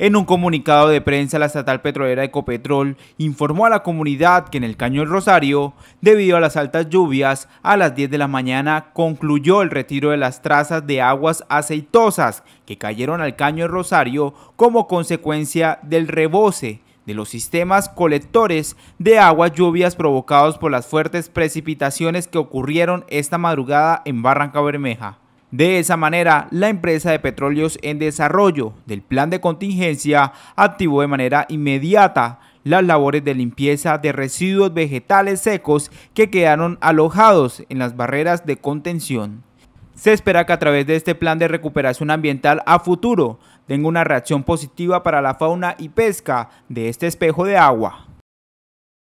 En un comunicado de prensa, la estatal petrolera Ecopetrol informó a la comunidad que en el Caño del Rosario, debido a las altas lluvias, a las 10 de la mañana concluyó el retiro de las trazas de aguas aceitosas que cayeron al Caño del Rosario como consecuencia del rebose de los sistemas colectores de aguas lluvias provocados por las fuertes precipitaciones que ocurrieron esta madrugada en Barranca Bermeja. De esa manera, la empresa de petróleos en desarrollo del plan de contingencia activó de manera inmediata las labores de limpieza de residuos vegetales secos que quedaron alojados en las barreras de contención. Se espera que a través de este plan de recuperación ambiental a futuro tenga una reacción positiva para la fauna y pesca de este espejo de agua.